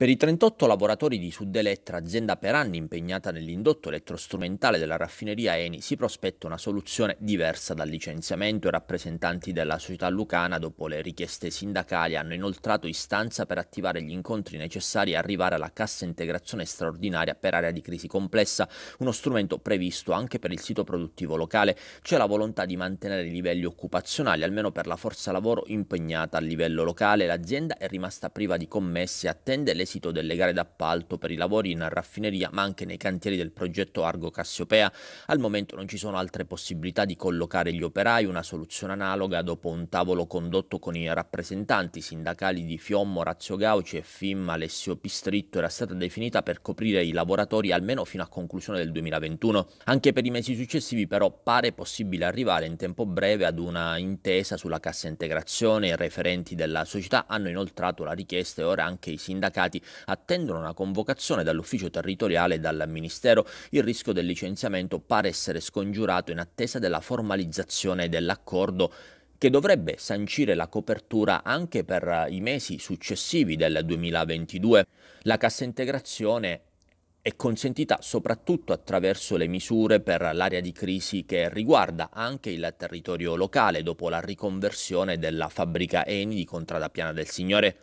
Per i 38 lavoratori di Sudelettra, azienda per anni impegnata nell'indotto elettrostrumentale della raffineria Eni, si prospetta una soluzione diversa dal licenziamento I rappresentanti della società lucana dopo le richieste sindacali hanno inoltrato istanza per attivare gli incontri necessari e arrivare alla cassa integrazione straordinaria per area di crisi complessa, uno strumento previsto anche per il sito produttivo locale. C'è la volontà di mantenere i livelli occupazionali, almeno per la forza lavoro impegnata a livello locale. L'azienda è rimasta priva di commesse e attende le all'esito delle gare d'appalto per i lavori in raffineria, ma anche nei cantieri del progetto Argo Cassiopea. Al momento non ci sono altre possibilità di collocare gli operai, una soluzione analoga dopo un tavolo condotto con i rappresentanti sindacali di Fiommo, Razio Gauci e FIM Alessio Pistritto era stata definita per coprire i lavoratori almeno fino a conclusione del 2021. Anche per i mesi successivi però pare possibile arrivare in tempo breve ad una intesa sulla cassa integrazione, i referenti della società hanno inoltrato la richiesta e ora anche i sindacati attendono una convocazione dall'ufficio territoriale e dal Ministero. Il rischio del licenziamento pare essere scongiurato in attesa della formalizzazione dell'accordo che dovrebbe sancire la copertura anche per i mesi successivi del 2022. La cassa integrazione è consentita soprattutto attraverso le misure per l'area di crisi che riguarda anche il territorio locale dopo la riconversione della fabbrica Eni di Contrada Piana del Signore.